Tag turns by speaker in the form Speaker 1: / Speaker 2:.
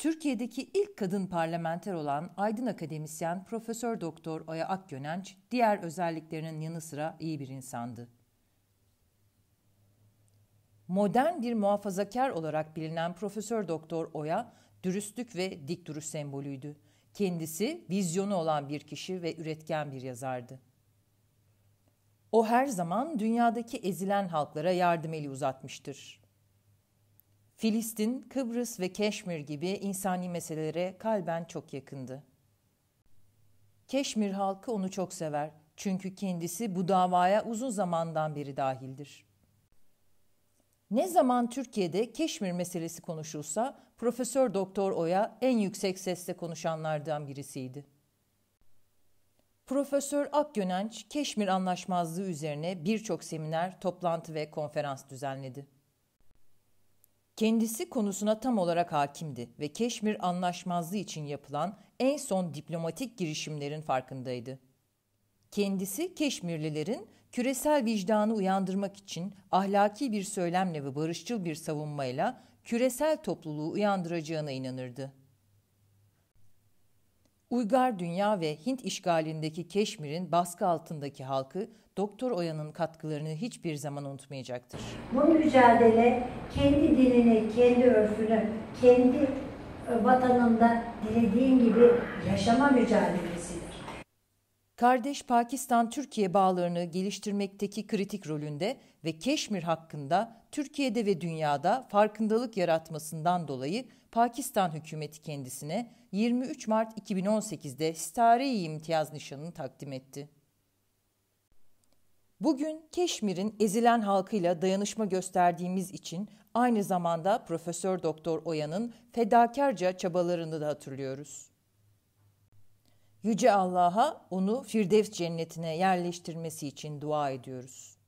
Speaker 1: Türkiye'deki ilk kadın parlamenter olan aydın akademisyen Profesör Doktor Aya Akgönenç, diğer özelliklerinin yanı sıra iyi bir insandı. Modern bir muhafazakar olarak bilinen Profesör Doktor Oya, dürüstlük ve dik duruş sembolüydü. Kendisi vizyonu olan bir kişi ve üretken bir yazardı. O her zaman dünyadaki ezilen halklara yardım eli uzatmıştır. Filistin, Kıbrıs ve Keşmir gibi insani meselelere kalben çok yakındı. Keşmir halkı onu çok sever çünkü kendisi bu davaya uzun zamandan beri dahildir. Ne zaman Türkiye'de Keşmir meselesi konuşulsa Profesör Doktor Oya en yüksek sesle konuşanlardan birisiydi. Profesör Akgönenç Keşmir anlaşmazlığı üzerine birçok seminer, toplantı ve konferans düzenledi. Kendisi konusuna tam olarak hakimdi ve Keşmir Anlaşmazlığı için yapılan en son diplomatik girişimlerin farkındaydı. Kendisi Keşmirlilerin küresel vicdanı uyandırmak için ahlaki bir söylemle ve barışçıl bir savunmayla küresel topluluğu uyandıracağına inanırdı. Uygar dünya ve Hint işgalindeki Keşmir'in baskı altındaki halkı Doktor Oya'nın katkılarını hiçbir zaman unutmayacaktır. Bu mücadele kendi dilini, kendi örfünü, kendi e, vatanında dilediğin gibi yaşama mücadelesi kardeş Pakistan-Türkiye bağlarını geliştirmekteki kritik rolünde ve Keşmir hakkında Türkiye'de ve dünyada farkındalık yaratmasından dolayı Pakistan hükümeti kendisine 23 Mart 2018'de Stare-i İmtiyaz nişanını takdim etti. Bugün Keşmir'in ezilen halkıyla dayanışma gösterdiğimiz için aynı zamanda Profesör Doktor Oya'nın fedakarca çabalarını da hatırlıyoruz. Yüce Allah'a onu Firdevs cennetine yerleştirmesi için dua ediyoruz.